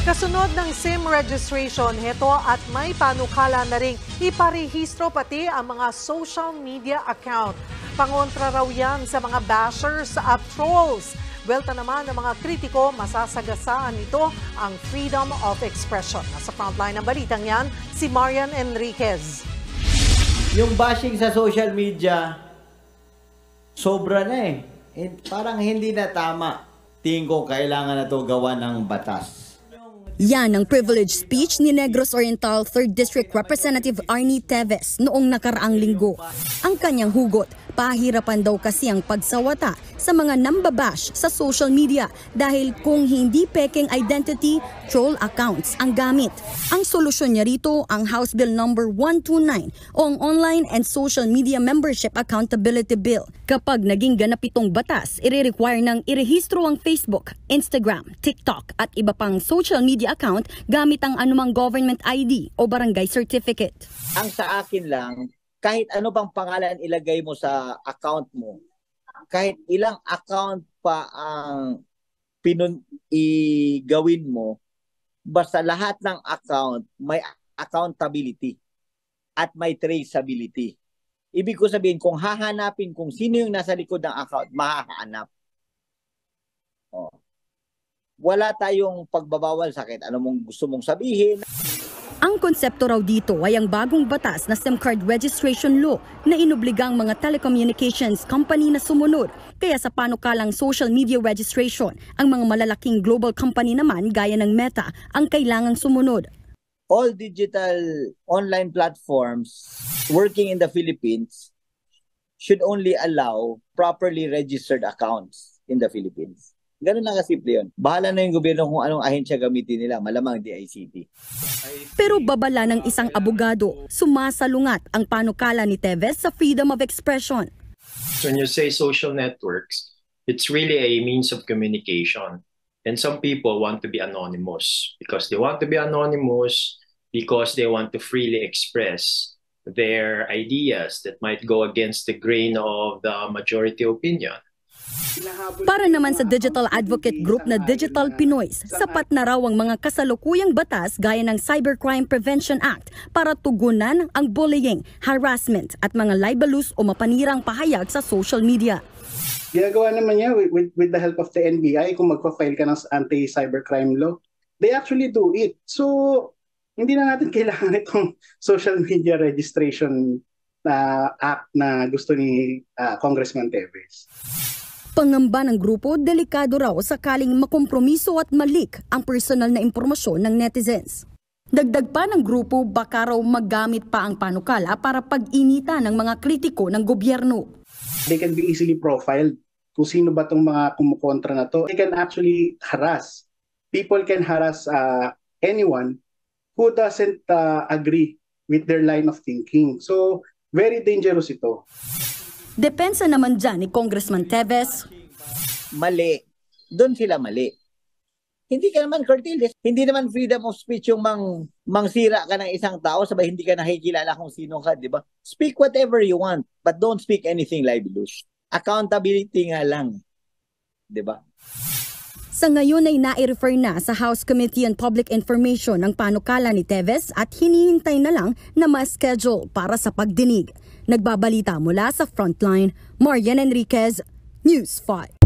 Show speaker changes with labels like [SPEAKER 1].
[SPEAKER 1] Kasunod ng SIM registration, heto at may panukala na rin iparehistro pati ang mga social media account. Pangontra raw yan sa mga bashers at trolls. Welta naman ng mga kritiko, masasagasaan nito ang freedom of expression. Nasa frontline ng balitang yan, si Marian Enriquez.
[SPEAKER 2] Yung bashing sa social media, sobra na eh. And eh, parang hindi na tama. Tingin ko kailangan na to gawa ng batas
[SPEAKER 1] yan ang privilege speech ni Negros Oriental 3rd District Representative Arnie Teves noong nakaraang linggo. Ang kanyang hugot, pahirapan daw kasi ang pagsawata sa mga nambabash sa social media dahil kung hindi peking identity, troll accounts ang gamit. Ang solusyon niya rito ang House Bill number 129 o ang Online and Social Media Membership Accountability Bill. Kapag naging ganap itong batas, ire-require ng irehistro ang Facebook, Instagram, TikTok at iba pang social media account gamit ang anumang government ID o barangay certificate.
[SPEAKER 2] Ang sa akin lang, kahit ano pang pangalan ilagay mo sa account mo, kahit ilang account pa ang pinun igawin mo, basta lahat ng account may accountability at may traceability. Ibig ko sabihin, kung hahanapin kung sino yung nasa likod ng account, mahahanap wala tayong pagbabawal sa akin. Ano mong gusto mong sabihin?
[SPEAKER 1] Ang konsepto raw dito ay ang bagong batas na SIM card registration law na inobligang mga telecommunications company na sumunod. Kaya sa panukalang social media registration, ang mga malalaking global company naman gaya ng Meta ang kailangang sumunod.
[SPEAKER 2] All digital online platforms working in the Philippines should only allow properly registered accounts in the Philippines. Ganun lang kasimple yun. Bahala na yung gobyerno kung anong ahensya
[SPEAKER 1] gamitin nila,
[SPEAKER 2] malamang DICT.
[SPEAKER 1] Pero babala ng isang abogado, sumasalungat ang panukala ni Teves sa freedom of expression. When you say social networks, it's really a means of communication. And some people want to be anonymous because they want to be anonymous because they want to freely express their ideas that might go against the grain of the majority opinion. Para naman sa Digital Advocate Group na Digital Pinoys, sapat na raw ang mga kasalukuyang batas gaya ng Cybercrime Prevention Act para tugunan ang bullying, harassment at mga libelous o mapanirang pahayag sa social media.
[SPEAKER 3] Ginagawa naman niya with, with, with the help of the NBI kung magpa-file ka ng anti-cybercrime law. They actually do it. So, hindi na natin kailangan itong social media registration uh, act na gusto ni uh, Congressman Tevez.
[SPEAKER 1] Pangamba ng grupo, delikado raw sakaling makompromiso at malik ang personal na impormasyon ng netizens. Dagdag pa ng grupo, baka raw maggamit pa ang panukala para pag-inita ng mga kritiko ng gobyerno.
[SPEAKER 3] They can be easily profiled kung sino ba itong mga kumukontra na to. They can actually harass. People can harass uh, anyone who doesn't uh, agree with their line of thinking. So, very dangerous ito.
[SPEAKER 1] Depensa naman dyan ni Congressman
[SPEAKER 2] Teves. Mali. Doon sila mali. Hindi ka naman Cortilis, hindi naman freedom of speech yung mang, mangsira ka ng isang tao sabay hindi ka nakikilala kung sino ka, di ba? Speak whatever you want, but don't speak anything libelous. Accountability
[SPEAKER 1] nga lang, di ba? Sa ngayon ay nai-refer na sa House Committee on Public Information ang panukala ni Teves at hinihintay na lang na ma-schedule para sa pagdinig. Nagbabalita mula sa Frontline, Marian Enriquez, News 5.